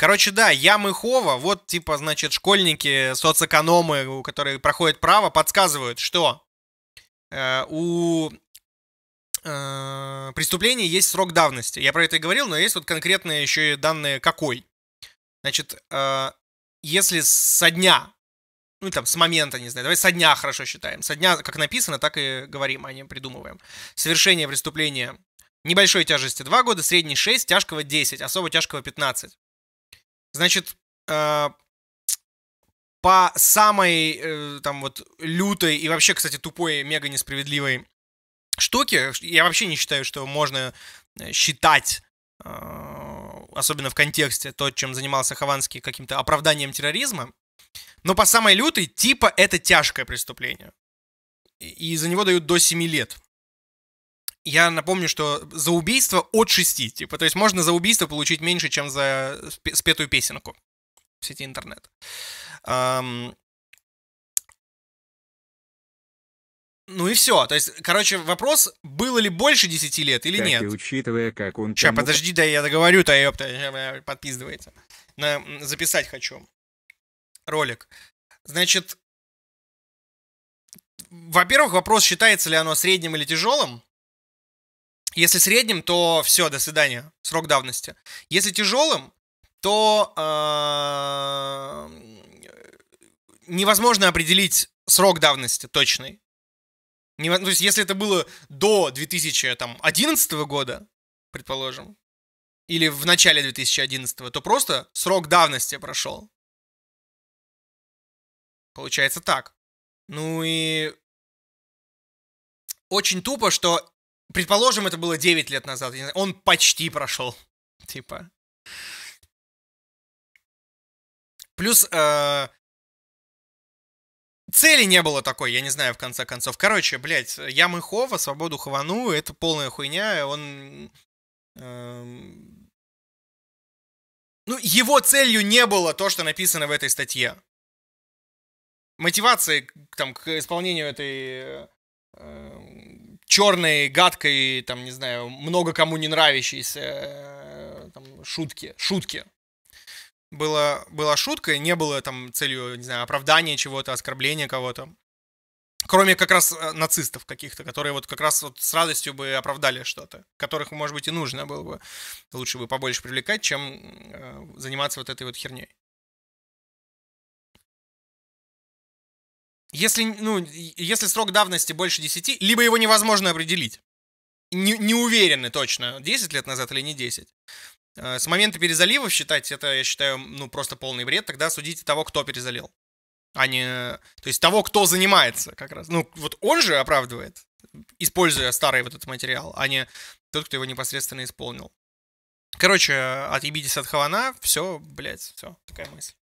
Короче, да, ямы Хова, вот типа, значит, школьники, соцэкономы, у которых проходит право, подсказывают, что э, у э, преступления есть срок давности. Я про это и говорил, но есть вот конкретные еще и данные какой. Значит, э, если со дня, ну там с момента, не знаю, давай со дня хорошо считаем. Со дня, как написано, так и говорим, а не придумываем. Совершение преступления небольшой тяжести 2 года, средней 6, тяжкого 10, особо тяжкого 15. Значит, э, по самой э, там вот лютой и вообще, кстати, тупой, мега несправедливой штуке, я вообще не считаю, что можно э, считать особенно в контексте то, чем занимался Хованский, каким-то оправданием терроризма, но по самой лютой, типа, это тяжкое преступление. И за него дают до 7 лет. Я напомню, что за убийство от 6, типа, то есть можно за убийство получить меньше, чем за спетую песенку в сети интернет. Эм... Ну и все. То есть, короче, вопрос, было ли больше 10 лет или так нет. И учитывая, как он... Ща, тому... подожди, да я договорю-то, ёпта, подпиздывайте. На... Записать хочу ролик. Значит, во-первых, вопрос, считается ли оно средним или тяжелым. Если средним, то все, до свидания, срок давности. Если тяжелым, то э, невозможно определить срок давности точный. Не, то есть, если это было до 2011 года, предположим, или в начале 2011, то просто срок давности прошел. Получается так. Ну и очень тупо, что Предположим, это было 9 лет назад, он почти прошел. Типа. Плюс э, цели не было такой, я не знаю, в конце концов. Короче, блядь, я Хова, свободу хвану. это полная хуйня, он... Э, ну, его целью не было то, что написано в этой статье. Мотивации там, к исполнению этой э, черной, гадкой, там, не знаю, много кому не нравящейся э, там, шутки. Шутки. Было, была шутка, и не было там целью, не знаю, оправдания чего-то, оскорбления кого-то. Кроме как раз э, нацистов каких-то, которые вот как раз вот с радостью бы оправдали что-то, которых, может быть, и нужно было бы лучше бы побольше привлекать, чем э, заниматься вот этой вот херней. Если, ну, если срок давности больше 10, либо его невозможно определить. Не, не уверены точно, 10 лет назад или не 10. Э, с момента перезаливов считать, это, я считаю, ну, просто полный бред. Тогда судите того, кто перезалил. А не... То есть того, кто занимается как раз. Ну, вот он же оправдывает, используя старый вот этот материал, а не тот, кто его непосредственно исполнил. Короче, отъебитесь от Хавана, все, блядь, все, такая мысль.